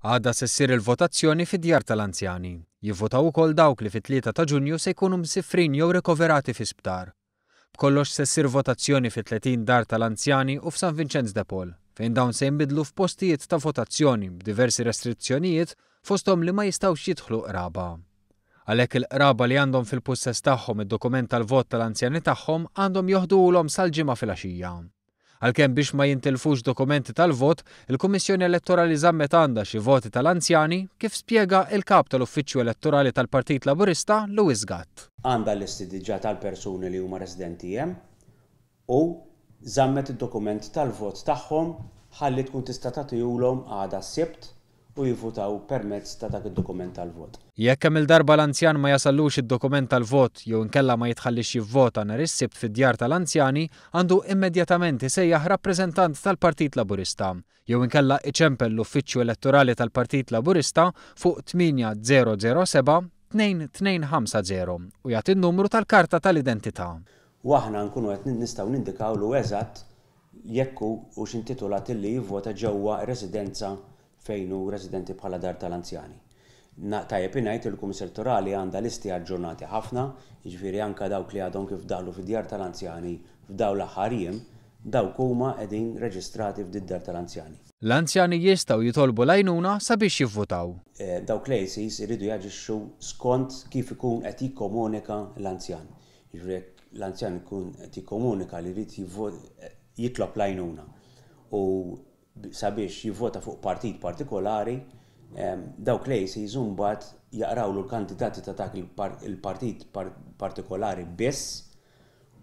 Għada se ssir il-votazzjoni fid-djar tal-anzjani. Jivvotaw ukoll dawk li fit-3 ta' Ġunju se jkunu msifrin jew rekoverati fi sptar. B'kollox se votazzjoni fit-30 dar tal-anzjani u f'San Vincenz de Pol, fejn dawn se jinbidlu f'postijiet ta' votazzjoni b'diversi restrizzjonijiet fostom li ma jistawx jidħlu qraba. Għalhekk il-qraba li għandhom fil-pussess tagħhom id-dokument tal-vot tal-anzjani tagħhom għandhom joħdu l-om sal-ġimgħa fil-għaxija. Għalkemm biex ma jintilfux dokumenti tal-vot, il-Kummissjoni Elettorali zammet għandha xi voti tal-anzjani kif spjega il-kap tal-Uffiċċju Elettorali tal-Partit Laburista Louis Gatt. Għandha listi diġà tal-persuni li huma residenti hemm u zammet id-dokument tal-vot tagħhom ħalli tkun tista' tagħtihulhom għada s-sibt u jivvotaw permezz ta' dak id-dokument tal-vot. Jekk hemm il-darba l-anzjan ma jasallux id-dokument tal-vot jew inkella ma jitħallix jivvota nhar is-sibt fid-djar tal-anzjani, għandu immedjatament isejjaħ rappreżentant tal-Partit Laburista jew inkella iċempel l-Uffiċċju Elettorali tal-Partit Laburista fuq 8007 2250 u jagħti n-numru tal-karta tal-identità. Waħna nkunu qed nistgħu nindikaw lu eżatt jekku u xintitulat illi jivvota ġewwa residenza fejn hu residenti bħala dar tal-anzjani. Tajjeb inajt il-Kumsettorali għandha listi aġġornati ħafna, jiġifieri anke dawk li għadhom kif dalu fid-djar tal-anzjani f'daw l-aħħariem, dawk huma qegħdin reġistrati f'did-dar tal-anzjani. L-anzjani jistgħu jitolbu lajnuna sabiex jivvutaw. E, dawk lejsis iridu jaġixxu skont kif ikun qed jikkomunika l-anzjan. Jiġifieri l-anzjan ikun qed jikkomunika li jrid jitlob lajnuna. U sabiex jivvota fuq partit partikolari, dawk lejsi jizumbat jaqraw l-kandidati ta' dak il-partit partikolari biss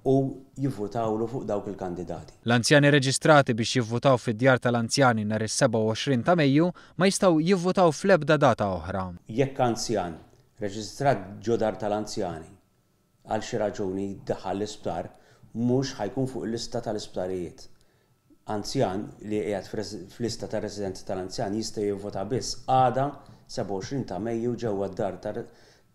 u jivvotawlu fuq dawk il-kandidati. L-anzjani reġistrati biex jivvotaw fid-djar tal-anzjani nar is-27 ta' Mejju ma jistgħu jivvotaw fl-ebda data oħra. Jekk anzjan reġistrat ġodar tal-anzjani għal xi raġuni daħal l-isptar mhux ħajkun fuq il-lista tal-isptarijiet anzjan li għed fl-lista ta' residenti tal-anzjan jista' jivvota biss għada 27 ta' Mejju ġewwa d-dar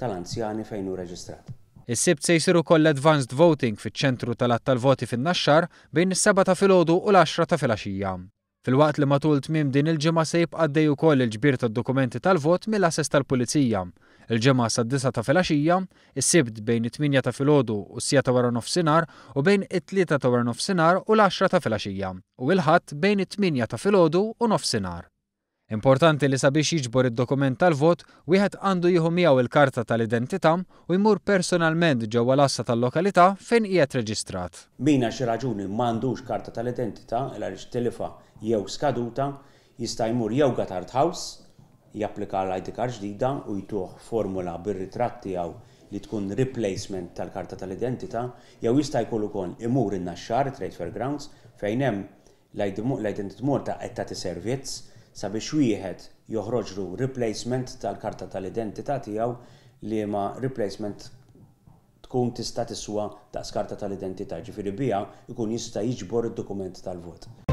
tal-anzjani fejn hu reġistrat. Is-sibt se jsiru koll advanced voting fiċ-ċentru tal-att tal-voti fin-naxxar bejn is-7 ta' filgħodu u l-10 ta' filgħaxija. Fil-waqt li matul tmiem din il-ġimgħa se jibqa' dej ukoll il-ġbir tad-dokumenti tal-vot mill-assess tal-Pulizija il ġemma sa' disa ta' filgħaxija, is-sibt bejn it-8 ta' filgħodu u s-sija ta' wara nofsinhar u bejn it-3 ta' wara nofsinhar u l-10 ta' filgħaxija u il-ħadd bejn it-8 ta' filgħodu u nofsinhar. Importanti li sabiex jiġbor id-dokument tal-vot, wieħed għandu jieħu miegħu il-karta tal-identità u jmur personalment ġewwa l-assa tal-lokalità fejn qiegħed reġistrat. Mina xi raġuni m'għandux karta tal-identità għaliex telefa jew skaduta jista' jmur jew Gatard House japplika l-ID card ġdida u jtuħ formula bir-ritratt tiegħu li tkun replacement tal-karta tal-identità, jew jista' jkollu ukoll imur in-naxxar trade Grounds fejn hemm l-identità morta qed tagħti servizz sabiex wieħed joħroġru replacement tal-karta tal-identità tiegħu li ma replacement tkun tista' tiswa daqs karta tal-identità, ġifieri biha jkun jista' jiġbor id-dokument tal-vot.